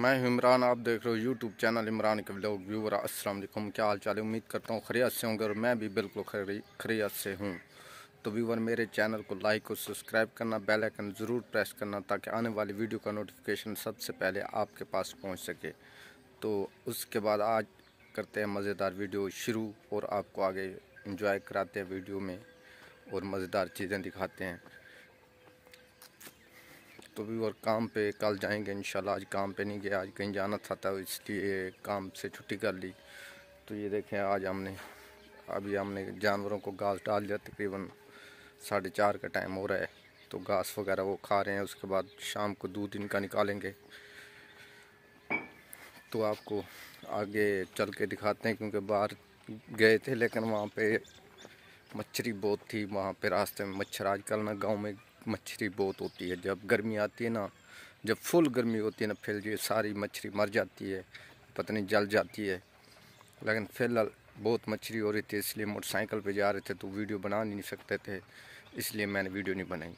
मैं इमरान आप देख रहे हो यूट्यूब चैनल इमरान के ब्लॉग व्यूवर अस्सलाम वालेकुम क्या हाल चाल है उम्मीद करता हूँ खरीत से होंगे और मैं भी बिल्कुल खरीत से हूँ तो व्यूवर मेरे चैनल को लाइक और सब्सक्राइब करना बेल आइकन ज़रूर प्रेस करना ताकि आने वाली वीडियो का नोटिफिकेशन सबसे पहले आपके पास पहुँच सके तो उसके बाद आज करते हैं मज़ेदार वीडियो शुरू और आपको आगे इंजॉय कराते हैं वीडियो में और मज़ेदार चीज़ें दिखाते हैं तो भी और काम पे कल जाएंगे इंशाल्लाह आज काम पे नहीं गया आज कहीं जाना था तो इसलिए काम से छुट्टी कर ली तो ये देखें आज हमने अभी हमने जानवरों को घास डाल दिया तकरीबन साढ़े चार का टाइम हो रहा है तो घास वगैरह वो खा रहे हैं उसके बाद शाम को दूध इनका निकालेंगे तो आपको आगे चल के दिखाते हैं क्योंकि बाहर गए थे लेकिन वहाँ पे मच्छरी बहुत थी वहाँ पे रास्ते में मच्छर आजकल ना गांव में मछली बहुत होती है जब गर्मी आती है ना जब फुल गर्मी होती है ना फिर जो सारी मछली मर जाती है पत्नी जल जाती है लेकिन फिलहाल बहुत मछली हो रही थी इसलिए मोटरसाइकिल पे जा रहे थे तो वीडियो बना नहीं सकते थे इसलिए मैंने वीडियो नहीं बनाई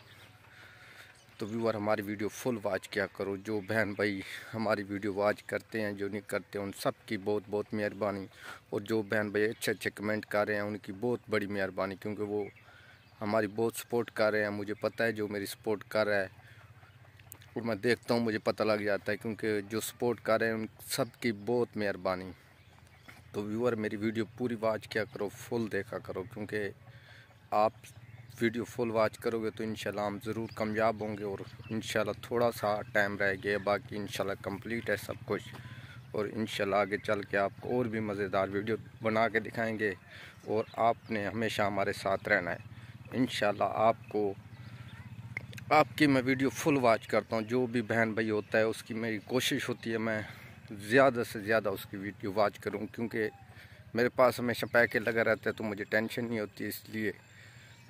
तो व्यूअर हमारी वीडियो फुल वाच किया करो जो बहन भाई हमारी वीडियो वाच करते हैं जो नहीं करते उन सब की बहुत बहुत मेहरबानी और जो बहन भाई अच्छे अच्छे कमेंट कर रहे हैं उनकी बहुत बड़ी मेहरबानी क्योंकि वो हमारी बहुत सपोर्ट कर रहे हैं मुझे पता है जो मेरी सपोर्ट कर रहा है और मैं देखता हूँ मुझे पता लग जाता है क्योंकि जो सपोर्ट कर रहे हैं उन सब की बहुत मेहरबानी तो व्यूअर मेरी वीडियो पूरी वाच किया करो फुल देखा करो क्योंकि आप वीडियो फुल वाच करोगे तो इन हम ज़रूर कामयाब होंगे और इन थोड़ा सा टाइम रह गया बाकी इन कंप्लीट है सब कुछ और इन आगे चल के आपको और भी मज़ेदार वीडियो बना के दिखाएंगे और आपने हमेशा हमारे साथ रहना है इन आपको आपकी मैं वीडियो फुल वॉच करता हूँ जो भी बहन भाई होता है उसकी मेरी कोशिश होती है मैं ज़्यादा से ज़्यादा उसकी वीडियो वॉच करूँ क्योंकि मेरे पास हमेशा पैकेज लगा रहता है तो मुझे टेंशन नहीं होती इसलिए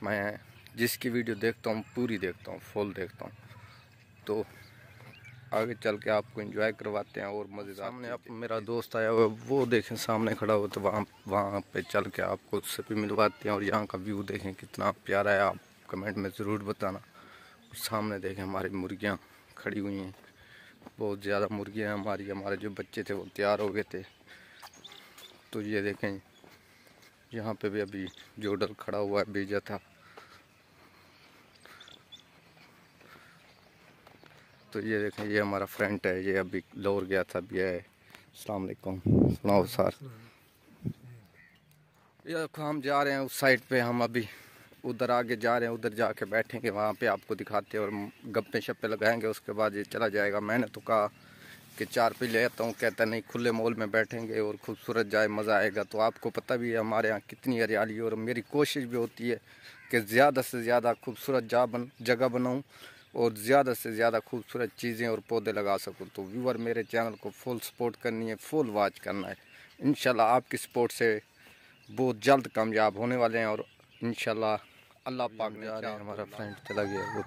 मैं जिसकी वीडियो देखता हूँ पूरी देखता हूँ फुल देखता हूँ तो आगे चल के आपको इंजॉय करवाते हैं और मज़ेदार सामने आप मेरा दोस्त आया हुआ वो देखें सामने खड़ा हुआ तो वहाँ वहाँ पे चल के आपको उससे भी मिलवाते हैं और यहाँ का व्यू देखें कितना प्यारा है आप कमेंट में ज़रूर बताना और सामने देखें हमारी मुर्गियाँ खड़ी हुई हैं बहुत ज़्यादा मुर्गियाँ हमारी हमारे जो बच्चे थे वो तैयार हो गए थे तो ये देखें यहाँ पर भी अभी जोडल खड़ा हुआ है बीजा था तो ये देखें ये हमारा फ्रेंड है ये अभी लोर गया था अभी है अलकुम सुनाओ सर ये देखो हम जा रहे हैं उस साइड पे हम अभी उधर आगे जा रहे हैं उधर जा बैठेंगे वहाँ पे आपको दिखाते हैं और गप्पे शप्पे लगाएंगे उसके बाद ये चला जाएगा मैंने तो कहा कि चार पे ले आता हूँ कहता नहीं खुले मॉल में बैठेंगे और खूबसूरत जाए मज़ा आएगा तो आपको पता भी है हमारे यहाँ कितनी हरियाली और मेरी कोशिश भी होती है कि ज़्यादा से ज़्यादा खूबसूरत जा बन जगह बनाऊँ और ज़्यादा से ज़्यादा खूबसूरत चीज़ें और पौधे लगा सकूँ तो व्यूवर मेरे चैनल को फुल सपोर्ट करनी है फुल वाच करना है इन आपकी सपोर्ट से बहुत जल्द कामयाब होने वाले हैं और इन अल्लाह पाक ने जा रहे हैं हमारा फ्रेंड चला गया वो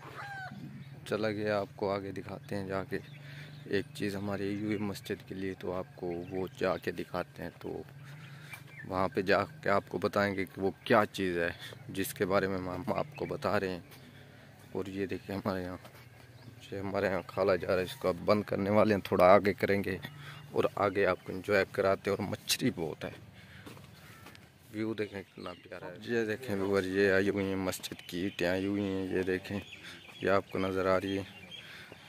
चला गया आपको आगे दिखाते हैं जाके एक चीज़ हमारे यू मस्जिद के लिए तो आपको वो जाके दिखाते हैं तो वहाँ पे जा के आपको बताएंगे कि वो क्या चीज़ है जिसके बारे में हम आपको बता रहे हैं और ये देखिए हमारे यहाँ ये हमारे यहाँ खाला जा रहा है इसको बंद करने वाले हैं थोड़ा आगे करेंगे और आगे आपको इंजॉय कराते और मछली बहुत है व्यू देखें कितना प्यारा है ये देखें व्यूअर ये आई हुई हैं मस्जिद की ईटें आई हुई हैं ये देखें ये आपको नज़र आ रही है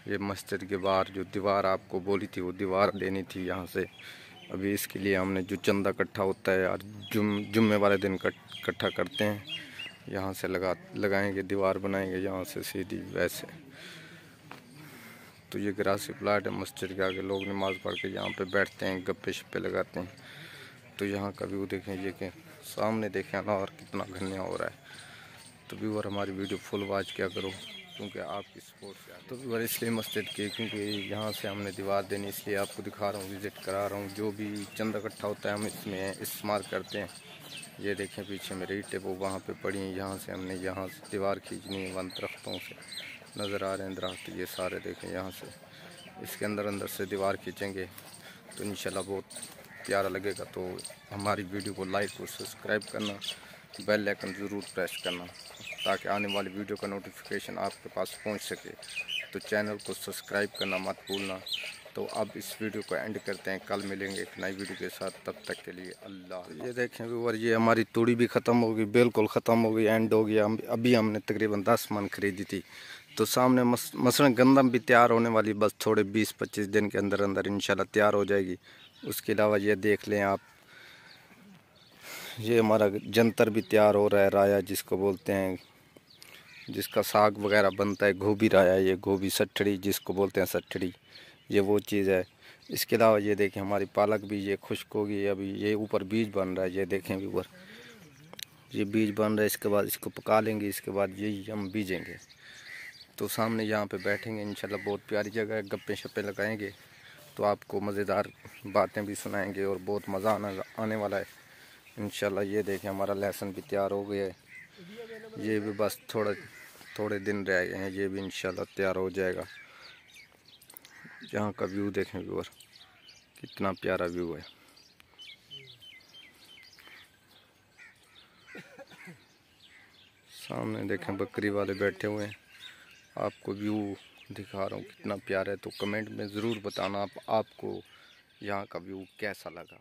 ये मस्जिद के बाहर जो दीवार आपको बोली थी वो दीवार लेनी थी यहाँ से अभी इसके लिए हमने जो चंदा इकट्ठा होता है यार जुम जुम्मे वाले दिन इकट्ठा करते हैं यहाँ से लगा लगाएंगे दीवार बनाएंगे यहाँ से सीधी वैसे तो ये ग्रासी प्लाट है मस्जिद के आगे लोग नमाज पढ़ के यहाँ पे बैठते हैं गप्पे शप्पे लगाते हैं तो यहाँ का व्यू देखें ये कि सामने देखें ना और कितना घन्या हो रहा है तो व्यूवर हमारी वीडियो फुल वॉच क्या करो क्योंकि आपकी सपोर्ट से तो व्यूवर इसलिए मस्जिद की क्योंकि यहाँ से हमने दीवार देनी इसलिए आपको दिखा रहा हूँ विज़िट करा रहा हूँ जो भी चंद इकट्ठा होता है हम इसमें इस्तेमाल करते हैं ये देखें पीछे मेरे ईटे वो वहाँ पे पड़ी हैं यहाँ से हमने यहाँ से दीवार खींचनी है वन दरख्तों से नज़र आ रहे हैं दरख्त ये सारे देखें यहाँ से इसके अंदर अंदर से दीवार खींचेंगे तो इन बहुत प्यारा लगेगा तो हमारी वीडियो को लाइक और सब्सक्राइब करना बेल आइकन ज़रूर प्रेस करना ताकि आने वाली वीडियो का नोटिफिकेशन आपके पास पहुंच सके तो चैनल को सब्सक्राइब करना मत भूलना तो अब इस वीडियो को एंड करते हैं कल मिलेंगे एक नई वीडियो के साथ तब तक के लिए अल्लाह ये देखें व्यूवर ये हमारी तूड़ी भी ख़त्म हो गई बिल्कुल ख़त्म हो गई एंड हो गया अभी हमने तकरीबन दस मन खरीदी थी तो सामने मस, मसल गंदम भी तैयार होने वाली बस थोड़े बीस पच्चीस दिन के अंदर अंदर इन तैयार हो जाएगी उसके अलावा ये देख लें आप ये हमारा जंतर भी तैयार हो रहा है राया जिसको बोलते हैं जिसका साग वगैरह बनता है गोभी राया ये गोभी सटड़ी जिसको बोलते हैं सटड़ी ये वो चीज़ है इसके अलावा ये देखें हमारी पालक भी ये खुश्क होगी अभी ये ऊपर बीज बन रहा है ये देखें अभी ऊपर ये बीज बन रहा है इसके बाद इसको पका लेंगे इसके बाद यही हम बीजेंगे तो सामने यहाँ पे बैठेंगे इंशाल्लाह बहुत प्यारी जगह है गप्पे शप्पे लगाएंगे तो आपको मज़ेदार बातें भी सुनाएंगे और बहुत मज़ा आना आने वाला है इन ये देखें हमारा लहसन भी तैयार हो गया है ये भी बस थोड़ा थोड़े दिन रह गए हैं ये भी इन तैयार हो जाएगा यहाँ का व्यू देखें व्यूअर कितना प्यारा व्यू है सामने देखें बकरी वाले बैठे हुए हैं आपको व्यू दिखा रहा हूँ कितना प्यारा है तो कमेंट में ज़रूर बताना आप आपको यहाँ का व्यू कैसा लगा